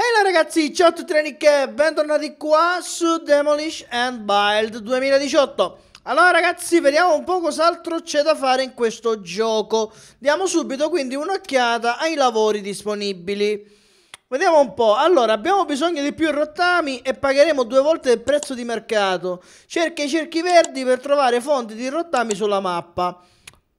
Ehi là ragazzi, ciao a tutti Renic, bentornati qua su Demolish and Build 2018 Allora ragazzi, vediamo un po' cos'altro c'è da fare in questo gioco Diamo subito quindi un'occhiata ai lavori disponibili Vediamo un po', allora abbiamo bisogno di più rottami e pagheremo due volte il prezzo di mercato Cerca i cerchi verdi per trovare fonti di rottami sulla mappa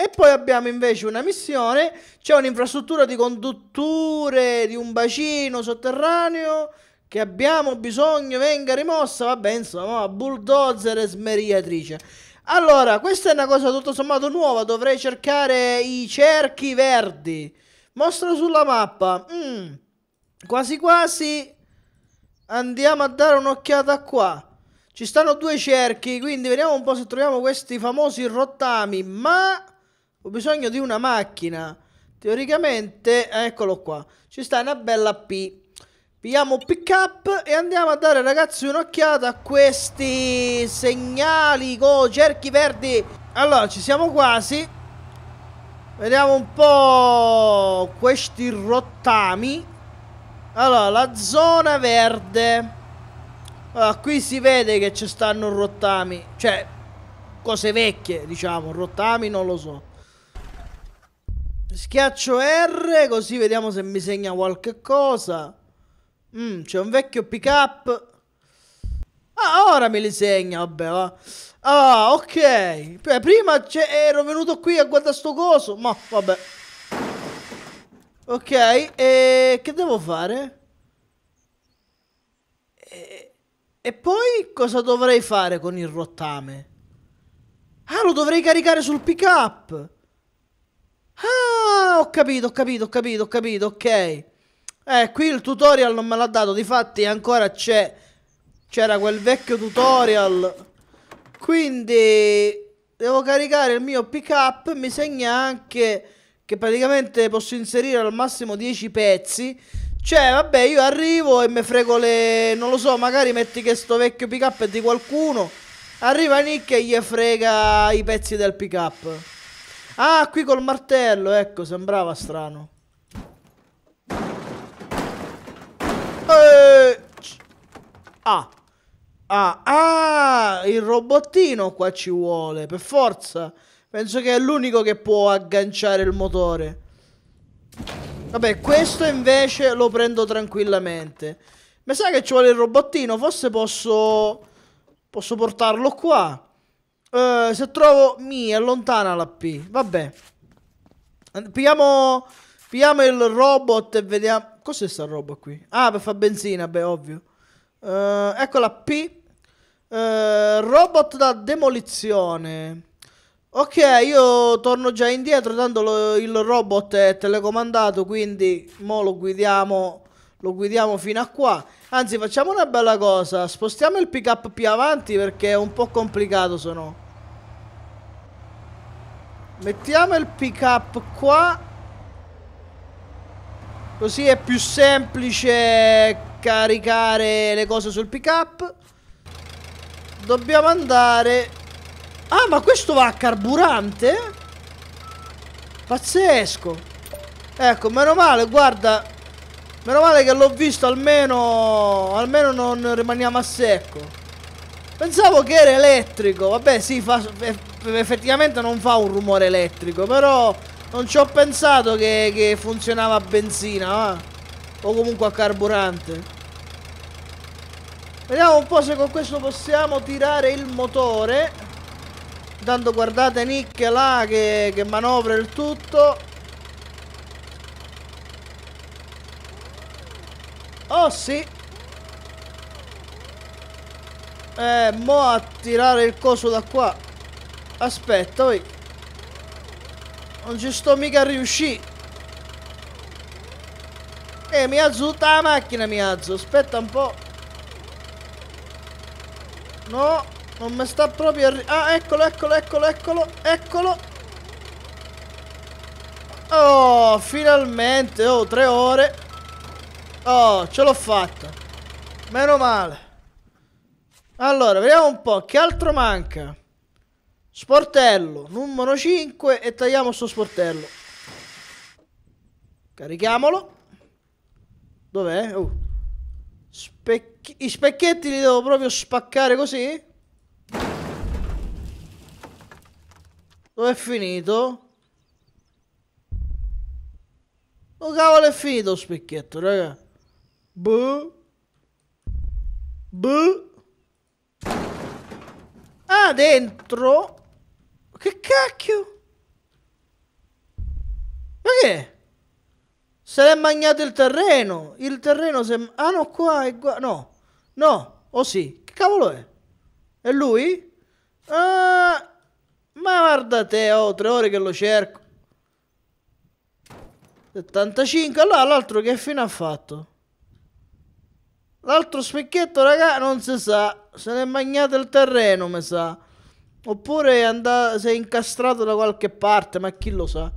e poi abbiamo invece una missione, c'è un'infrastruttura di condutture, di un bacino sotterraneo che abbiamo bisogno venga rimossa, vabbè insomma, bulldozer e smeriatrice. Allora, questa è una cosa tutto sommato nuova, dovrei cercare i cerchi verdi. Mostra sulla mappa. Mm. Quasi quasi andiamo a dare un'occhiata qua. Ci stanno due cerchi, quindi vediamo un po' se troviamo questi famosi rottami, ma... Ho bisogno di una macchina. Teoricamente, eccolo qua. Ci sta una bella P. Pigliamo pick up e andiamo a dare ragazzi un'occhiata a questi segnali con cerchi verdi. Allora, ci siamo quasi. Vediamo un po' questi rottami. Allora, la zona verde. Allora, qui si vede che ci stanno rottami. Cioè, cose vecchie, diciamo. Rottami non lo so. Schiaccio R così vediamo se mi segna qualche cosa. Mm, c'è un vecchio pick up. Ah, ora me li segna, vabbè, va. Ah, ok. Prima ero venuto qui a guardare sto coso, ma vabbè. Ok, e che devo fare? E, e poi cosa dovrei fare con il rottame? Ah, lo dovrei caricare sul pick up. Ah, ho capito, ho capito, ho capito, ho capito, ok. Eh, qui il tutorial non me l'ha dato, difatti ancora c'è... C'era quel vecchio tutorial. Quindi... Devo caricare il mio pick up, mi segna anche che praticamente posso inserire al massimo 10 pezzi. Cioè, vabbè, io arrivo e mi frego le... non lo so, magari metti che sto vecchio pick up è di qualcuno. Arriva Nick e gli frega i pezzi del pick up. Ah, qui col martello, ecco, sembrava strano. E... Eh, ah. Ah, ah, il robottino qua ci vuole, per forza. Penso che è l'unico che può agganciare il motore. Vabbè, questo invece lo prendo tranquillamente. Mi sa che ci vuole il robottino, forse posso... Posso portarlo qua. Uh, se trovo mi allontana la P. Vabbè. Pigliamo, pigliamo il robot e vediamo. Cos'è sta roba qui? Ah, per far benzina, beh, ovvio. Uh, ecco la P. Uh, robot da demolizione. Ok, io torno già indietro, tanto lo, il robot è telecomandato, quindi mo lo guidiamo lo guidiamo fino a qua. Anzi, facciamo una bella cosa. Spostiamo il pick up più avanti perché è un po' complicato, se no. Mettiamo il pick up qua. Così è più semplice caricare le cose sul pick up. Dobbiamo andare... Ah, ma questo va a carburante? Pazzesco. Ecco, meno male, guarda, Meno male che l'ho visto almeno Almeno non rimaniamo a secco Pensavo che era elettrico Vabbè sì fa, Effettivamente non fa un rumore elettrico Però non ci ho pensato che, che funzionava a benzina eh? O comunque a carburante Vediamo un po' se con questo possiamo tirare il motore Intanto guardate Nick là che, che manovra il tutto Oh sì Eh mo a tirare il coso da qua Aspetta oi. Non ci sto mica a riuscire Eh mi alzo tutta la macchina mi alzo Aspetta un po' No Non mi sta proprio a... Ah eccolo eccolo eccolo eccolo Eccolo Oh finalmente Oh tre ore Oh, ce l'ho fatta. Meno male. Allora, vediamo un po'. Che altro manca? Sportello, numero 5 e tagliamo sto sportello. Carichiamolo. Dov'è? Oh. I specchietti li devo proprio spaccare così? Dove è finito? Oh cavolo è finito lo specchietto, raga. Buh. Buh. Ah, dentro. Che cacchio? Ma che? Se l'è mangiato il terreno. Il terreno se... Ah no, qua è... Qua... No. No. O oh, sì. Che cavolo è? È lui? Ah... Ma guarda te, ho oh, tre ore che lo cerco. 75, allora l'altro che fine ha fatto? L'altro specchietto, raga, non si sa. Se ne è bagnato il terreno, mi sa. Oppure è andato, si è incastrato da qualche parte, ma chi lo sa.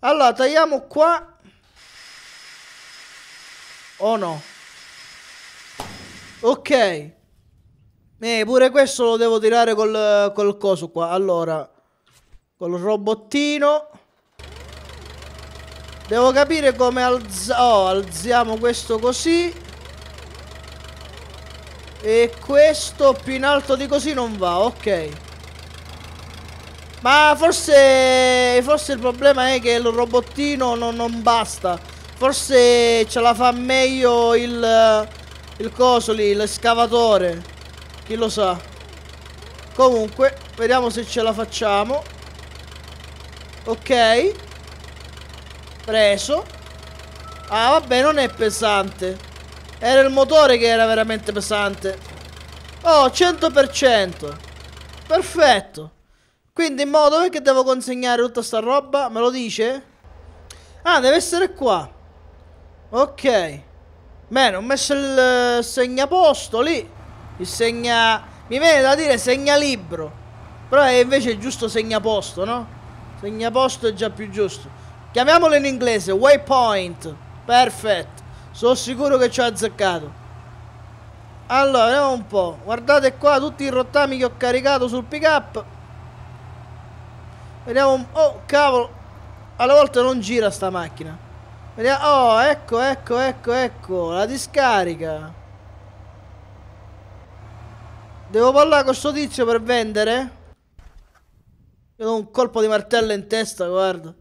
Allora, tagliamo qua. O oh, no? Ok. Eh, pure questo lo devo tirare col, col coso qua. Allora, col robottino. Devo capire come alza... Oh, alziamo questo così. E questo più in alto di così non va, ok. Ma forse, forse il problema è che il robottino non, non basta. Forse ce la fa meglio il, il coso lì, l'escavatore. Chi lo sa. Comunque, vediamo se ce la facciamo. Ok. Preso. Ah, vabbè, non è pesante. Era il motore che era veramente pesante. Oh, 100%. Perfetto. Quindi in modo che devo consegnare tutta sta roba? Me lo dice? Ah, deve essere qua. Ok. Bene, ho messo il eh, segnaposto lì. Il segna... Mi viene da dire segnalibro. Però è invece giusto segnaposto, no? Segnaposto è già più giusto. Chiamiamolo in inglese, waypoint. Perfetto. Sono sicuro che ci ho azzeccato. Allora, vediamo un po'. Guardate qua tutti i rottami che ho caricato sul pick up. Vediamo un po'. Oh, cavolo. Alla volta non gira sta macchina. Vediamo. Oh, ecco, ecco, ecco, ecco. La discarica. Devo parlare con sto tizio per vendere? Io ho un colpo di martello in testa, guarda.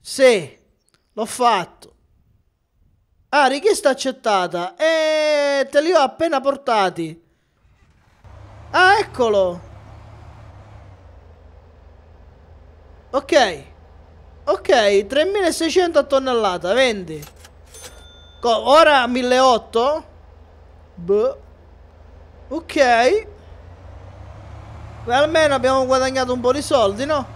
Sì, l'ho fatto. Ah, richiesta accettata. E te li ho appena portati. Ah, eccolo. Ok. Ok, 3600 a tonnellata, vendi. Co ora 1800. Ok. Beh, almeno abbiamo guadagnato un po' di soldi, no?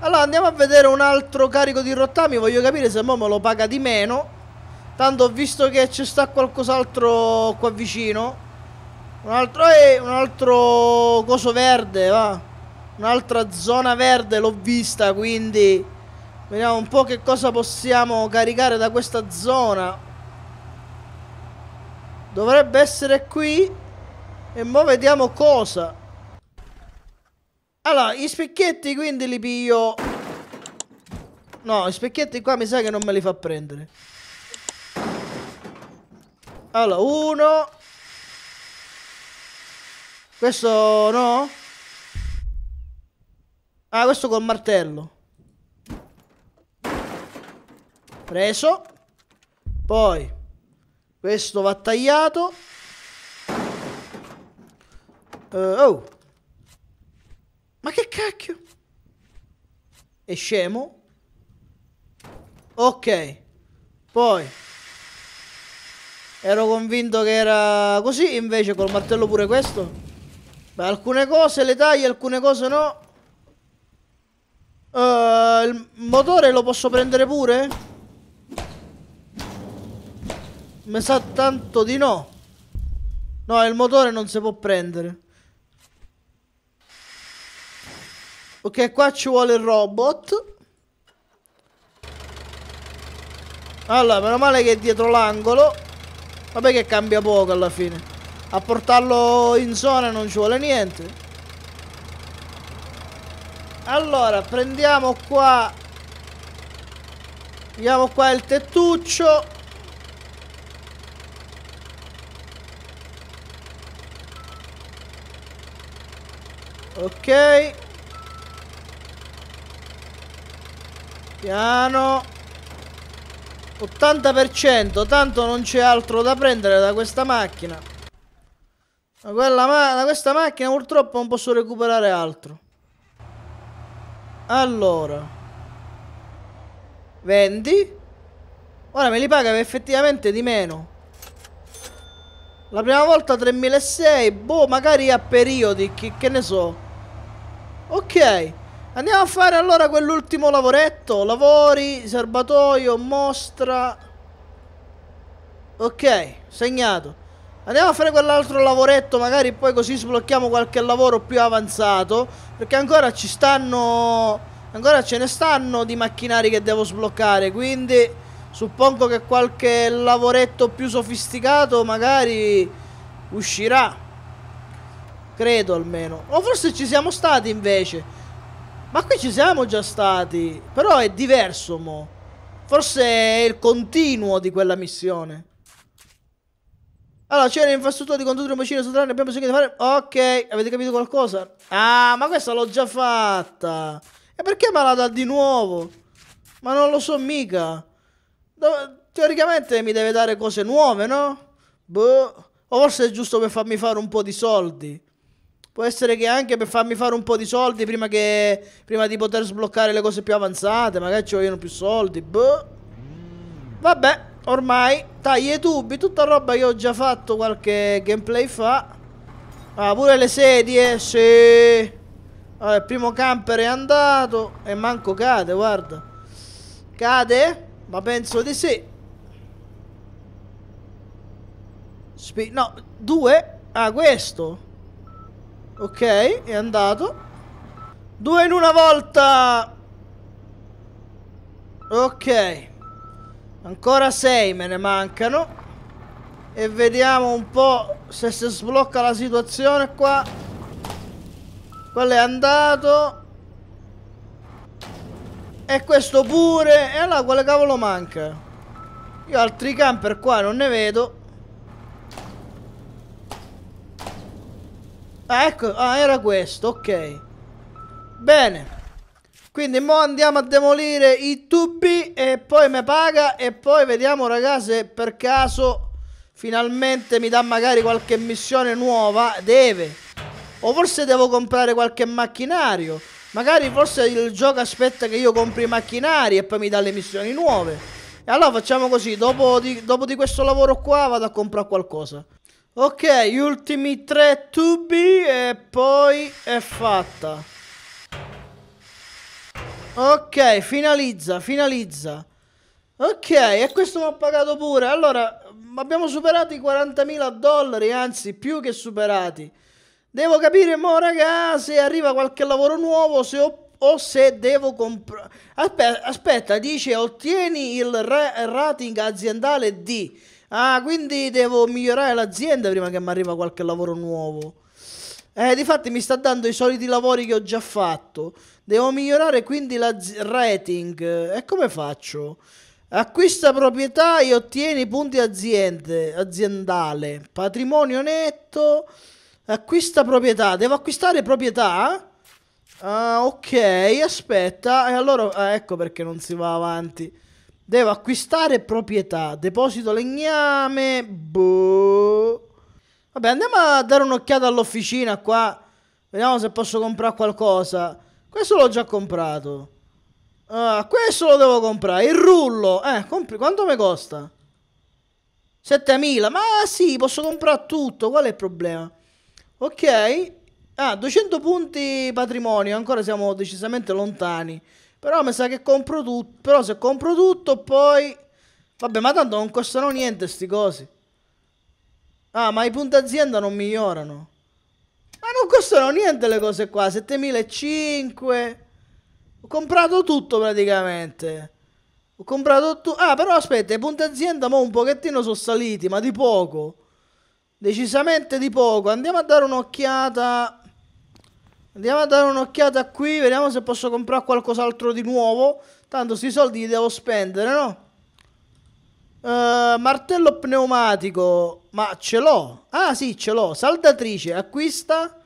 Allora andiamo a vedere un altro carico di rottami. Voglio capire se mo me lo paga di meno. Tanto ho visto che ci sta qualcos'altro qua vicino. Un altro, eh, un altro coso verde, va. Un'altra zona verde l'ho vista, quindi... Vediamo un po' che cosa possiamo caricare da questa zona. Dovrebbe essere qui. E mo' vediamo cosa. Allora, gli specchietti quindi li piglio... No, i specchietti qua mi sa che non me li fa prendere. Allora, uno. Questo no? Ah, questo col martello. Preso. Poi, questo va tagliato. Uh, oh. Ma che cacchio? È scemo? Ok. Poi. Ero convinto che era così, invece col martello pure questo. Beh, alcune cose le tagli, alcune cose no. Uh, il motore lo posso prendere pure? Mi sa tanto di no. No, il motore non si può prendere. Ok, qua ci vuole il robot. Allora, meno male che è dietro l'angolo. Vabbè che cambia poco alla fine. A portarlo in zona non ci vuole niente. Allora, prendiamo qua... Vediamo qua il tettuccio. Ok. Piano. 80% tanto non c'è altro da prendere da questa macchina da, ma da questa macchina purtroppo non posso recuperare altro allora Vendi Ora me li paga effettivamente di meno La prima volta 3.600 Boh magari a periodi Che, che ne so Ok Andiamo a fare allora quell'ultimo lavoretto. Lavori, serbatoio, mostra. Ok, segnato. Andiamo a fare quell'altro lavoretto, magari poi così sblocchiamo qualche lavoro più avanzato. Perché ancora ci stanno... Ancora ce ne stanno di macchinari che devo sbloccare, quindi suppongo che qualche lavoretto più sofisticato magari uscirà. Credo almeno. O forse ci siamo stati invece. Ma qui ci siamo già stati. Però è diverso mo. Forse è il continuo di quella missione. Allora, c'era l'infrastruttura di condurre un bacino sotterraneo. Abbiamo bisogno di fare... Ok, avete capito qualcosa? Ah, ma questa l'ho già fatta. E perché me la dà di nuovo? Ma non lo so mica. Dove... Teoricamente mi deve dare cose nuove, no? Boh. O forse è giusto per farmi fare un po' di soldi. Può essere che anche per farmi fare un po' di soldi prima, che, prima di poter sbloccare le cose più avanzate. Magari ci vogliono più soldi. Boh. Vabbè, ormai. Tagli e tubi, tutta roba che ho già fatto qualche gameplay fa. Ah, pure le sedie. Sì. Vabbè, il primo camper è andato. E manco cade, guarda. Cade? Ma penso di sì. Spi no, due? Ah, questo? Ok, è andato. Due in una volta. Ok. Ancora sei me ne mancano. E vediamo un po' se si sblocca la situazione qua. Quello è andato. E questo pure. E allora quale cavolo manca? Io altri camper qua non ne vedo. Ah, ecco, ah, era questo, ok. Bene. Quindi mo andiamo a demolire i tubi e poi mi paga e poi vediamo raga se per caso finalmente mi dà magari qualche missione nuova. Deve. O forse devo comprare qualche macchinario. Magari forse il gioco aspetta che io compri i macchinari e poi mi dà le missioni nuove. E allora facciamo così, dopo di, dopo di questo lavoro qua vado a comprare qualcosa. Ok, gli ultimi tre tubi e poi è fatta. Ok, finalizza, finalizza. Ok, e questo mi ha pagato pure. Allora, abbiamo superato i 40.000 dollari, anzi più che superati. Devo capire mo raga se arriva qualche lavoro nuovo se ho, o se devo comprare... Aspetta, aspetta, dice ottieni il rating aziendale di... Ah, quindi devo migliorare l'azienda prima che mi arriva qualche lavoro nuovo. Eh, difatti mi sta dando i soliti lavori che ho già fatto. Devo migliorare quindi la rating. E come faccio? Acquista proprietà e ottieni punti aziende, aziendale. Patrimonio netto. Acquista proprietà. Devo acquistare proprietà? Ah, ok, aspetta. E allora, ah, ecco perché non si va avanti. Devo acquistare proprietà, deposito legname, boh. Vabbè, andiamo a dare un'occhiata all'officina qua. Vediamo se posso comprare qualcosa. Questo l'ho già comprato. Ah, questo lo devo comprare. Il rullo. Eh, quanto mi costa? 7000. Ma sì, posso comprare tutto. Qual è il problema? Ok. Ah, 200 punti patrimonio. Ancora siamo decisamente lontani. Però mi sa che compro tutto. Però se compro tutto poi... Vabbè, ma tanto non costano niente sti cosi. Ah, ma i punti azienda non migliorano. Ma non costano niente le cose qua. 7.500. Ho comprato tutto praticamente. Ho comprato tutto. Ah, però aspetta, i punti azienda mo un pochettino sono saliti, ma di poco. Decisamente di poco. Andiamo a dare un'occhiata Andiamo a dare un'occhiata qui, vediamo se posso comprare qualcos'altro di nuovo. Tanto sti soldi li devo spendere, no? Uh, martello pneumatico, ma ce l'ho. Ah sì, ce l'ho. Saldatrice, acquista.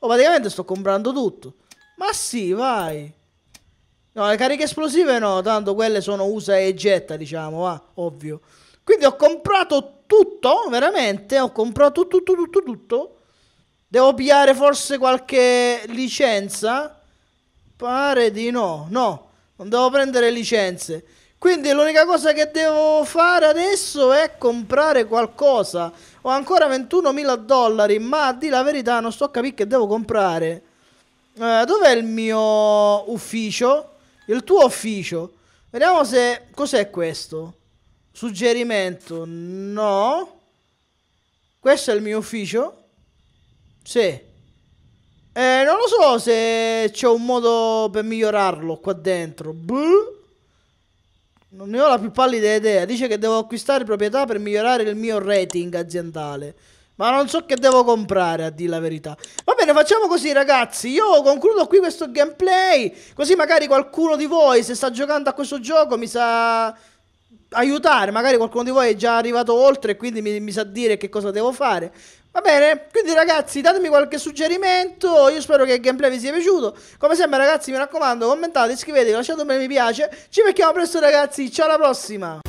Oh, praticamente sto comprando tutto. Ma sì, vai. No, le cariche esplosive no, tanto quelle sono usa e getta, diciamo, va, ovvio. Quindi ho comprato tutto, veramente, ho comprato tutto, tutto, tutto. tutto Devo pigliare forse qualche licenza? Pare di no. No, non devo prendere licenze. Quindi l'unica cosa che devo fare adesso è comprare qualcosa. Ho ancora 21.000 dollari, ma di la verità non sto a capire che devo comprare. Eh, dov'è il mio ufficio? Il tuo ufficio? Vediamo se... Cos'è questo? Suggerimento? No. Questo è il mio ufficio? Sì. Eh, non lo so se c'è un modo per migliorarlo qua dentro. Buh. Non ne ho la più pallida idea. Dice che devo acquistare proprietà per migliorare il mio rating aziendale. Ma non so che devo comprare, a dir la verità. Va bene, facciamo così, ragazzi. Io concludo qui questo gameplay. Così magari qualcuno di voi, se sta giocando a questo gioco, mi sa aiutare, magari qualcuno di voi è già arrivato oltre e quindi mi, mi, sa dire che cosa devo fare. Va bene? Quindi ragazzi datemi qualche suggerimento, io spero che il gameplay vi sia piaciuto. Come sempre ragazzi mi raccomando commentate, iscrivetevi, lasciate un bel mi piace. Ci becchiamo presto ragazzi, ciao alla prossima!